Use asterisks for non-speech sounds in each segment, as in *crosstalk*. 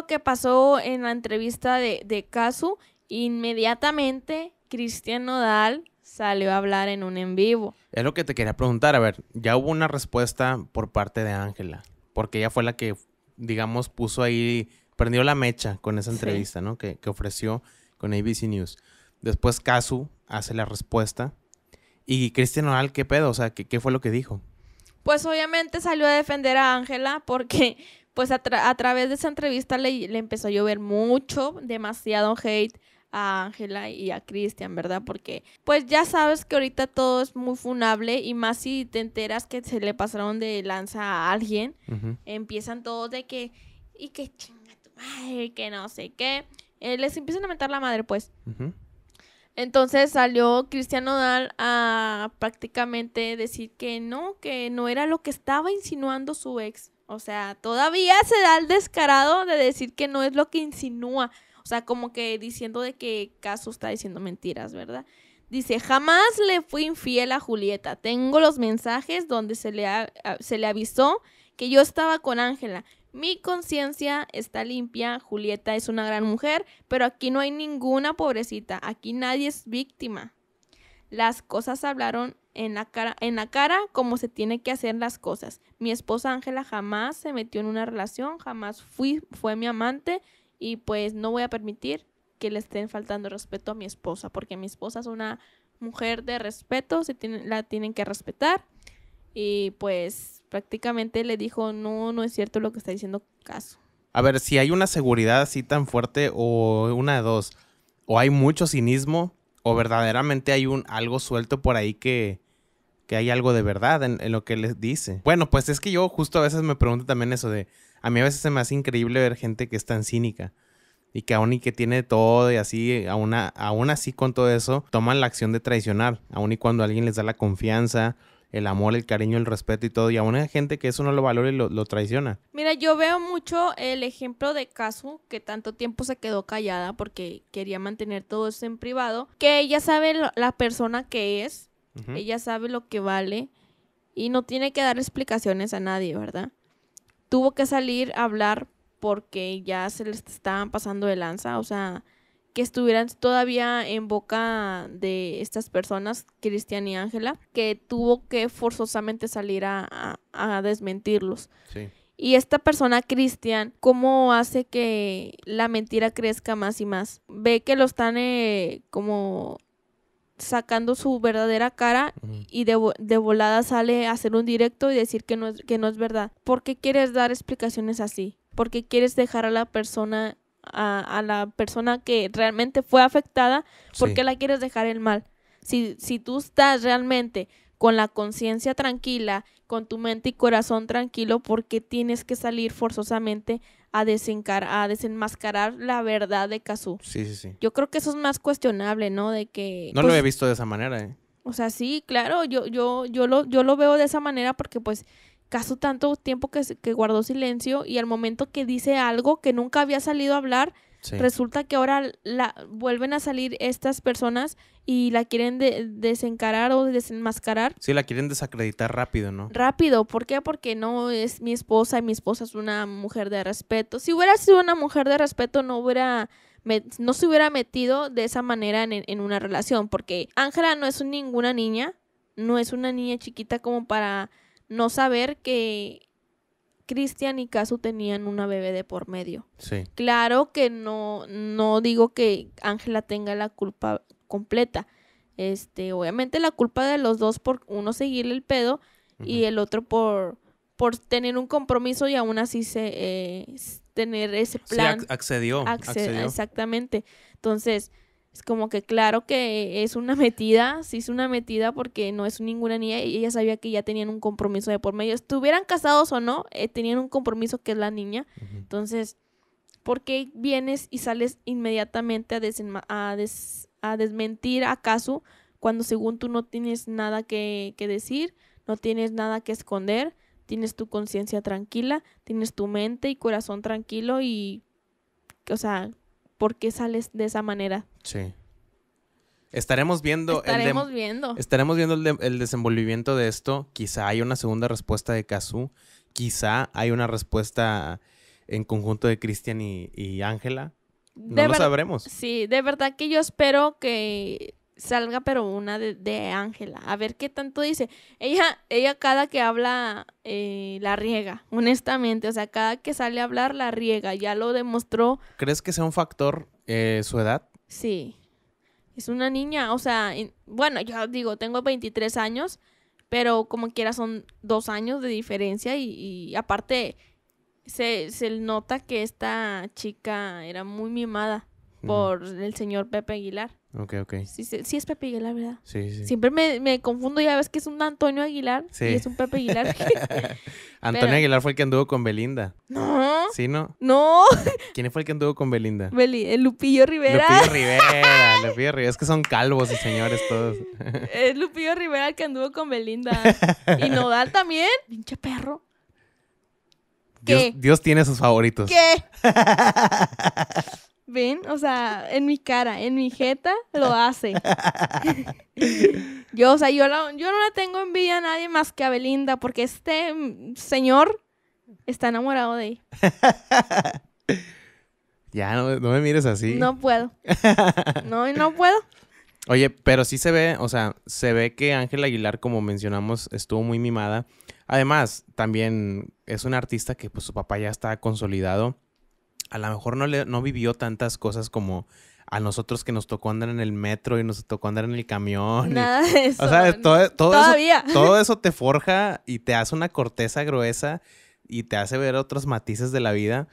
lo que pasó en la entrevista de, de Casu, inmediatamente Cristian Nodal salió a hablar en un en vivo. Es lo que te quería preguntar, a ver, ya hubo una respuesta por parte de Ángela, porque ella fue la que, digamos, puso ahí, prendió la mecha con esa entrevista, ¿no? Que, ofreció con ABC News. Después Casu hace la respuesta. Y Cristian Nodal, ¿qué pedo? O sea, ¿qué, fue lo que dijo? Pues obviamente salió a defender a Ángela porque pues a, través de esa entrevista le, empezó a llover mucho, demasiado hate a Ángela y a Cristian, ¿verdad? Porque pues ya sabes que ahorita todo es muy funable y más si te enteras que se le pasaron de lanza a alguien, empiezan todos de que, y que chinga tu madre, que no sé qué, eh, les empiezan a mentar la madre pues. Entonces salió Cristian Nodal a prácticamente decir que no, que no era lo que estaba insinuando su ex. O sea, todavía se da el descarado de decir que no es lo que insinúa. O sea, como que diciendo de que Caso está diciendo mentiras, ¿verdad? Dice, jamás le fui infiel a Julieta. Tengo los mensajes donde se le, se le avisó que yo estaba con Ángela. Mi conciencia está limpia, Julieta es una gran mujer, pero aquí no hay ninguna pobrecita, aquí nadie es víctima. Las cosas hablaron en la, cara, en la cara se tiene que hacer las cosas. Mi esposa Ángela jamás se metió en una relación, jamás fui, fue mi amante y pues no voy a permitir que le estén faltando respeto a mi esposa, porque mi esposa es una mujer de respeto, la tienen que respetar. Y pues prácticamente le dijo, no, no es cierto lo que está diciendo Caso. A ver, si hay una seguridad así tan fuerte o una de dos, o hay mucho cinismo o verdaderamente hay un algo suelto por ahí que que hay algo de verdad en, lo que les dice. Bueno, pues es que yo justo a veces me pregunto también eso de, a mí a veces se me hace increíble ver gente que es tan cínica y que aún y que tiene todo y así, aún, así con todo eso, toman la acción de traicionar, aún y cuando alguien les da la confianza, el amor, el cariño, el respeto y todo, y aún hay gente que eso no lo valora y lo, lo traiciona. Mira, yo veo mucho el ejemplo de caso que tanto tiempo se quedó callada porque quería mantener todo eso en privado, que ella sabe la persona que es ella sabe lo que vale y no tiene que dar explicaciones a nadie, ¿verdad? Tuvo que salir a hablar porque ya se les estaban pasando de lanza, o sea, que estuvieran todavía en boca de estas personas, Cristian y Ángela, que tuvo que forzosamente salir a, desmentirlos. Y esta persona, Cristian, ¿cómo hace que la mentira crezca más y más? Ve que lo están eh, como sacando su verdadera cara y de, volada sale a hacer un directo y decir que no, es, que no es verdad. ¿Por qué quieres dar explicaciones así? ¿Por qué quieres dejar a la persona, a, a la persona que realmente fue afectada, porque por qué la quieres dejar el mal? Si, si tú estás realmente con la conciencia tranquila, con tu mente y corazón tranquilo, porque tienes que salir forzosamente a, desenmascarar la verdad de Cazú. Sí, sí, sí. Yo creo que eso es más cuestionable, ¿no? De que... No lo pues he visto de esa manera, eh. O sea, sí, claro, yo, yo, yo, lo, yo lo veo de esa manera porque pues Cazú tanto tiempo que guardó silencio y al momento que dice algo que nunca había salido a hablar, Resulta que ahora la, vuelven a salir estas personas y la quieren desencarar o desenmascarar. Sí, la quieren desacreditar rápido, ¿no? Rápido, ¿por qué? Porque no es mi esposa y mi esposa es una mujer de respeto. Si hubiera sido una mujer de respeto no hubiera no se hubiera metido de esa manera en, en una relación, porque Ángela no es ninguna niña, no es una niña chiquita como para no saber que Cristian y Casu tenían una bebé de por medio. Sí. Claro que no, no digo que Ángela tenga la culpa completa. Este, obviamente la culpa de los dos por uno seguirle el pedo y el otro por, por tener un compromiso y aún así se, eh, tener ese plan. accedió, accedió. Exactamente. Entonces, es como que claro que es una metida, sí es una metida porque no es ninguna niña y ella sabía que ya tenían un compromiso de por medio. Estuvieran casados o no, eh, tenían un compromiso que es la niña. Entonces, ¿por qué vienes y sales inmediatamente a, a, des a, desmentir acaso cuando según tú no tienes nada que, que decir, no tienes nada que esconder, tienes tu conciencia tranquila, tienes tu mente y corazón tranquilo y, o sea, por qué sales de esa manera. Sí. Estaremos viendo. Estaremos viendo. Estaremos viendo el, desenvolvimiento de esto. Quizá hay una segunda respuesta de Kazu. Quizá hay una respuesta en conjunto de Cristian y Ángela. No lo sabremos. Sí, de verdad que yo espero que salga pero una de Ángela, a ver qué tanto dice. Ella, ella cada que habla eh, la riega, honestamente, o sea, cada que sale a hablar la riega, ya lo demostró. ¿Crees que sea un factor eh, su edad? Sí, es una niña, o sea, bueno, yo digo, tengo 23 años, pero como quiera son dos años de diferencia y, y aparte se, se nota que esta chica era muy mimada por el señor Pepe Aguilar. Ok, ok. Sí, sí, es Pepe Aguilar, ¿verdad? Sí, sí. Siempre me, me confundo, ya ves que es un Antonio Aguilar sí. y es un Pepe Aguilar. *laughs* Antonio Aguilar fue el que anduvo con Belinda. No. ¿Sí, no? No. ¿Quién fue el que anduvo con Belinda? el eh, Lupillo Rivera. Lupillo *laughs* Rivera, Lupillo Rivera. Es que son calvos y señores todos. *laughs* es Lupillo Rivera el que anduvo con Belinda. y Nodal también. Pinche perro. ¿Qué? Dios tiene sus favoritos. ¿Qué? O sea, en mi cara, en mi jeta, lo hace. *laughs* yo, o sea, yo, yo no la tengo envidia a nadie más que a Belinda, porque este señor está enamorado de ella. *laughs* ya, no, no me mires así. No puedo. *laughs* No, no puedo. Oye, pero sí se ve, o sea, se ve que Ángel Aguilar, como mencionamos, estuvo muy mimada. Además, también es un artista que pues su papá ya está consolidado a lo mejor no, le, no vivió tantas cosas como a nosotros que nos tocó andar en el metro y nos tocó andar en el camión. Nada *laughs* de eso. O sea, todo, Eso, *laughs* todo eso te forja y te hace una corteza gruesa y te hace ver otros matices de la vida.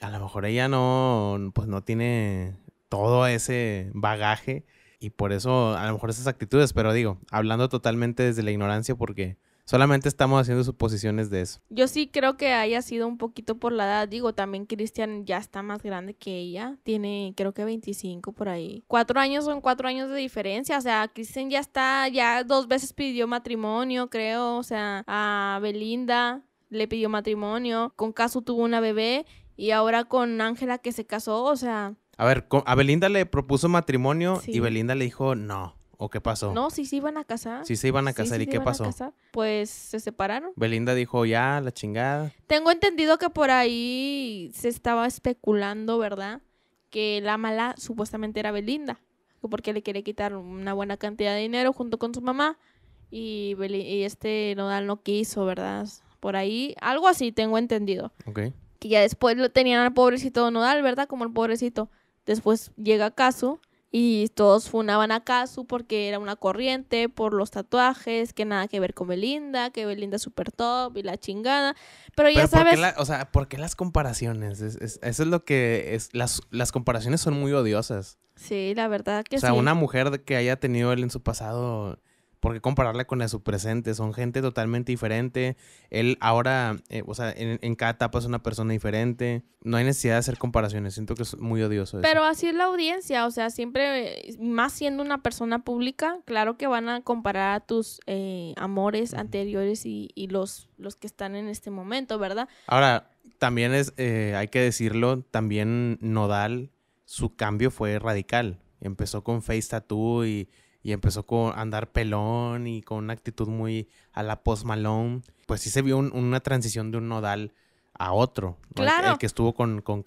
A lo mejor ella no, pues no tiene todo ese bagaje y por eso a lo mejor esas actitudes, pero digo, hablando totalmente desde la ignorancia porque Solamente estamos haciendo suposiciones de eso. Yo sí creo que haya sido un poquito por la edad. Digo, también Cristian ya está más grande que ella. Tiene, creo que 25 por ahí. Cuatro años son cuatro años de diferencia. O sea, Cristian ya está, ya dos veces pidió matrimonio, creo. O sea, a Belinda le pidió matrimonio. Con Casu tuvo una bebé. Y ahora con Ángela que se casó, o sea. A ver, a Belinda le propuso matrimonio y Belinda le dijo no. ¿O qué pasó? No, sí se iban a casar. Sí se iban a casar. ¿Y qué pasó? Pues se separaron. Belinda dijo, ya, la chingada. Tengo entendido que por ahí se estaba especulando, ¿verdad? Que la mala supuestamente era Belinda. Porque le quería quitar una buena cantidad de dinero junto con su mamá. Y, y este Nodal no quiso, ¿verdad? Por ahí, algo así tengo entendido. Ok. Que ya después lo tenían al pobrecito Nodal, ¿verdad? Como el pobrecito. Después llega Caso y todos funaban a Kazu porque era una corriente, por los tatuajes, que nada que ver con Belinda, que Belinda es super top y la chingada. Pero ya sabes. o sea, ¿por qué las comparaciones? eso es lo que. Es, las, las comparaciones son muy odiosas. Sí, la verdad que sí. O sea, una mujer que haya tenido él en su pasado por qué compararla con la su presente. Son gente totalmente diferente. Él ahora, eh, o sea, en, cada etapa es una persona diferente. No hay necesidad de hacer comparaciones. Siento que es muy odioso. Eso. Pero así es la audiencia. O sea, siempre, eh, más siendo una persona pública, claro que van a comparar a tus eh, amores anteriores y, los, los que están en este momento, ¿verdad? Ahora, también es, hay que decirlo, también Nodal, su cambio fue radical. Empezó con Face Tattoo y y empezó con, andar pelón y con una actitud muy a la post Malone, pues sí se vio una transición de un nodal a otro, el, que estuvo con, con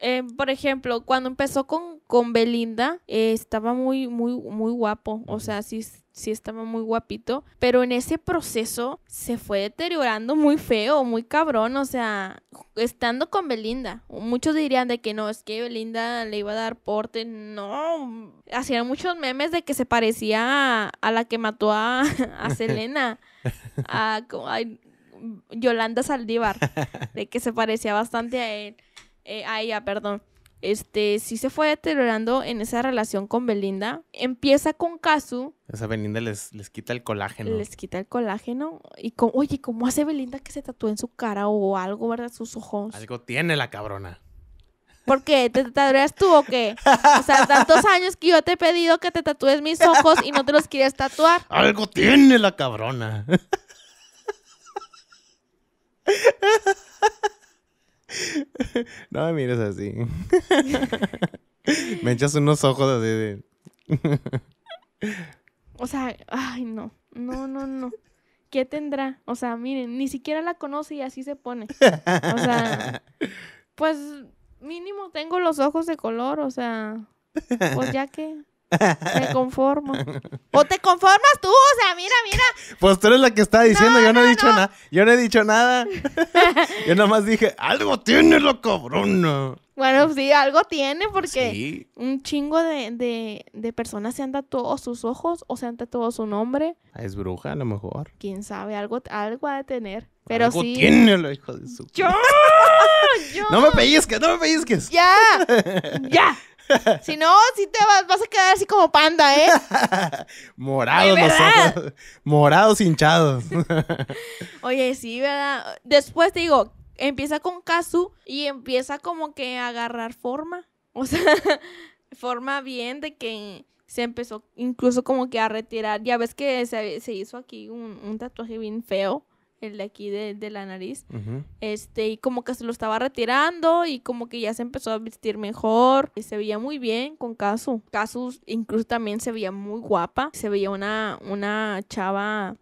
eh, por ejemplo, cuando empezó con, con Belinda, eh, estaba muy, muy, muy guapo. O sea, sí, sí estaba muy guapito. Pero en ese proceso se fue deteriorando muy feo, muy cabrón. O sea, estando con Belinda. Muchos dirían de que no, es que Belinda le iba a dar porte. No. Hacían muchos memes de que se parecía a, la que mató a, *laughs* Selena. *laughs* ay, Yolanda Saldívar, *laughs* de que se parecía bastante a él, eh, a ella, perdón. Este sí se fue deteriorando en esa relación con Belinda. Empieza con casu Esa Belinda les, les quita el colágeno. Les quita el colágeno. Y con, oye, ¿cómo hace Belinda que se tatúe en su cara o algo, verdad? Sus ojos. Algo tiene la cabrona. ¿Por qué? ¿Te tatuarías tú o qué? O sea, tantos años que yo te he pedido que te tatúes mis ojos y no te los quieres tatuar. Algo tiene la cabrona. *laughs* *laughs* no me mires así. *laughs* me echas unos ojos así de... o sea, ay, no. No, no, no. ¿Qué tendrá? O sea, miren, ni siquiera la conoce y así se pone. O sea, *laughs* pues mínimo tengo los ojos de color, o sea, pues ya que... Me *laughs* conformo. O te conformas tú, o sea, mira, mira. Pues tú eres la que está diciendo, yo no, he dicho nada. Yo no he dicho nada. yo nomás dije, algo tiene lo cabrón. Bueno, sí, algo tiene porque un chingo de, personas se han todos sus ojos o se han tatuado su nombre. Es bruja a lo mejor. Quién sabe, algo, algo ha de tener. Pero algo sí. tiene lo hijo de su. *laughs* No me pellizques, no me pellizques. Ya. *laughs* ya. *laughs* si no, si te vas, vas a quedar así como panda, ¿eh? Morados los ojos. Morados hinchados. *laughs* Oye, sí, ¿verdad? Después te digo, empieza con Kazu y empieza como que a agarrar forma. O sea, *laughs* forma bien de que se empezó incluso como que a retirar. Ya ves que se, hizo aquí un, tatuaje bien feo el de aquí de, la nariz, este, y como que se lo estaba retirando y como que ya se empezó a vestir mejor y se veía muy bien con Casu. Casu incluso también se veía muy guapa, se veía una, una chava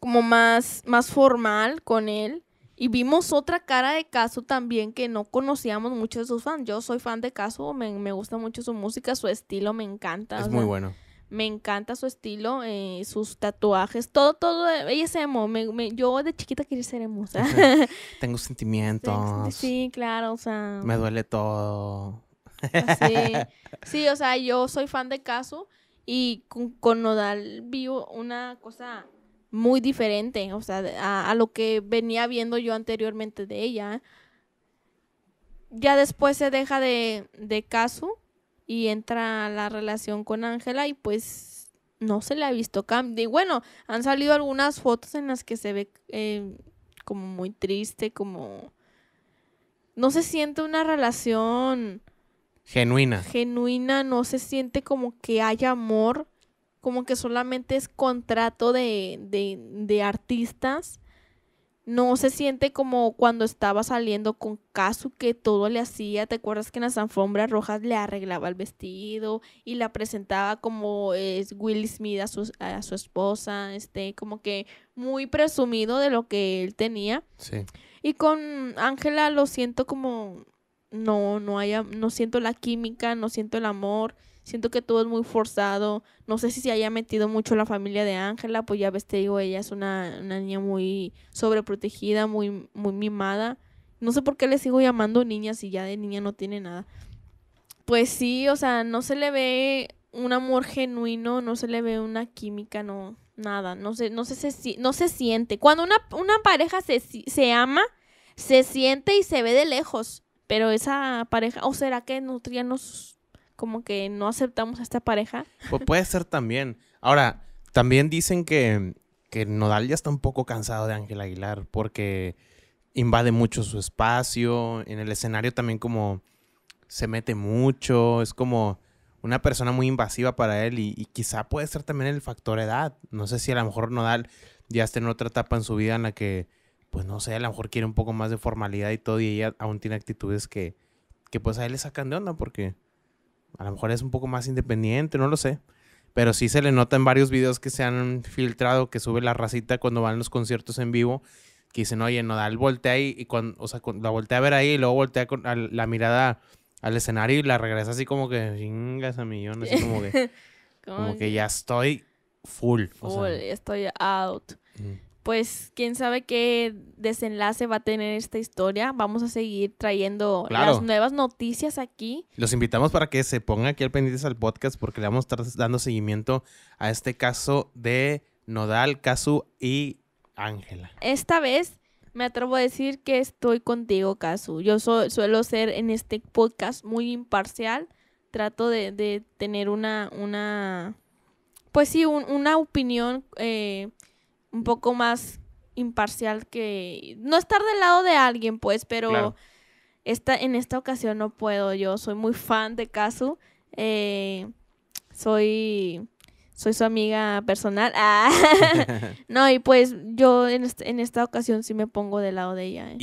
como más, más formal con él. Y vimos otra cara de Caso también que no conocíamos mucho de sus fans. Yo soy fan de Caso, me, gusta mucho su música, su estilo me encanta. Es muy bueno me encanta su estilo, eh, sus tatuajes, todo, todo, eh, ella es emo, yo de chiquita quería ser emo, *laughs* Tengo sentimientos. Sí, claro, o sea. Me duele todo. sí. *laughs* sí, o sea, yo soy fan de Caso y con, Nodal vi una cosa muy diferente, o sea, a, lo que venía viendo yo anteriormente de ella. Ya después se deja de, de y entra la relación con Ángela y pues no se le ha visto cambio. Y bueno, han salido algunas fotos en las que se ve eh, como muy triste, como... No se siente una relación... Genuina. Genuina, no se siente como que haya amor, como que solamente es contrato de artistas no se siente como cuando estaba saliendo con Casu, que todo le hacía, ¿te acuerdas que en las alfombras rojas le arreglaba el vestido y la presentaba como es Will Smith a su, a su esposa, este, como que muy presumido de lo que él tenía. Y con Ángela lo siento como no, no haya, no siento la química, no siento el amor. Siento que todo es muy forzado. No sé si se haya metido mucho la familia de Ángela, pues ya ves, te digo, ella es una, niña muy sobreprotegida, muy, muy mimada. No sé por qué le sigo llamando niña si ya de niña no tiene nada. Pues sí, o sea, no se le ve un amor genuino, no se le ve una química, no, nada, no se, no sé si no se siente. Cuando una, pareja se, se ama, se siente y se ve de lejos, pero esa pareja, o será que nutrían como que no aceptamos a esta pareja. Pues puede ser también. Ahora, también dicen que, que Nodal ya está un poco cansado de Ángel Aguilar porque invade mucho su espacio, en el escenario también como se mete mucho, es como una persona muy invasiva para él y, quizá puede ser también el factor edad. No sé si a lo mejor Nodal ya está en otra etapa en su vida en la que, pues no sé, a lo mejor quiere un poco más de formalidad y todo y ella aún tiene actitudes que, que pues a él le sacan de onda porque a lo mejor es un poco más independiente, no lo sé. Pero sí se le nota en varios videos que se han filtrado, que sube la racita cuando van los conciertos en vivo, que dicen, oye, el voltea ahí, y cuando, o sea, la voltea a ver ahí, y luego voltea con la mirada al escenario y la regresa así como que, chingas a millones, como que, *laughs* como que ya estoy full. Full, estoy out pues quién sabe qué desenlace va a tener esta historia. Vamos a seguir trayendo las nuevas noticias aquí. Los invitamos para que se pongan aquí al pendiente al podcast porque le vamos a estar dando seguimiento a este caso de Nodal, Casu y Ángela. Esta vez me atrevo a decir que estoy contigo, Casu. Yo suelo ser en este podcast muy imparcial. Trato de, tener una, una, pues sí, una opinión eh, un poco más imparcial que no estar del lado de alguien, pues, pero esta, en esta ocasión no puedo. Yo soy muy fan de Kazu. Eh, soy soy su amiga personal. Ah. *laughs* *laughs* no, y pues yo en, en, esta ocasión sí me pongo del lado de ella. ¿eh?